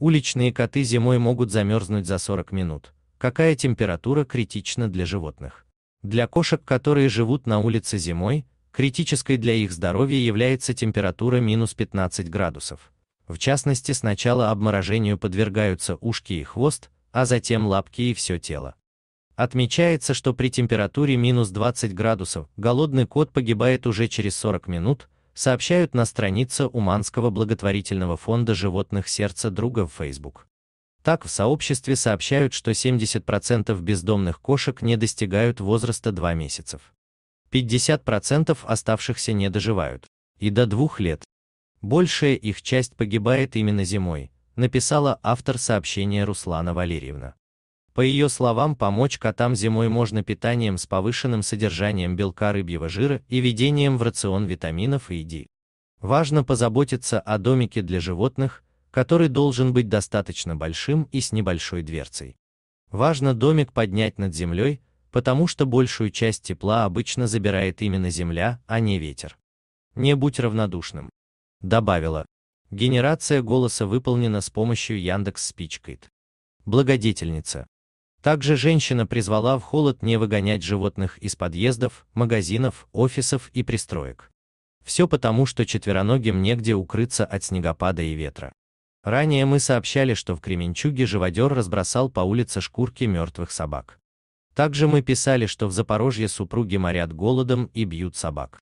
Уличные коты зимой могут замерзнуть за 40 минут. Какая температура критична для животных? Для кошек, которые живут на улице зимой, критической для их здоровья является температура минус 15 градусов. В частности, сначала обморожению подвергаются ушки и хвост, а затем лапки и все тело. Отмечается, что при температуре минус 20 градусов голодный кот погибает уже через 40 минут, сообщают на странице Уманского благотворительного фонда животных сердца друга в Facebook. Так в сообществе сообщают, что 70% бездомных кошек не достигают возраста 2 месяцев. 50% оставшихся не доживают. И до двух лет. Большая их часть погибает именно зимой, написала автор сообщения Руслана Валерьевна. По ее словам, помочь котам зимой можно питанием с повышенным содержанием белка рыбьего жира и введением в рацион витаминов и D. Важно позаботиться о домике для животных, который должен быть достаточно большим и с небольшой дверцей. Важно домик поднять над землей, потому что большую часть тепла обычно забирает именно земля, а не ветер. Не будь равнодушным. Добавила. Генерация голоса выполнена с помощью Яндекс Спичкит. Благодетельница. Также женщина призвала в холод не выгонять животных из подъездов, магазинов, офисов и пристроек. Все потому, что четвероногим негде укрыться от снегопада и ветра. Ранее мы сообщали, что в Кременчуге живодер разбросал по улице шкурки мертвых собак. Также мы писали, что в Запорожье супруги морят голодом и бьют собак.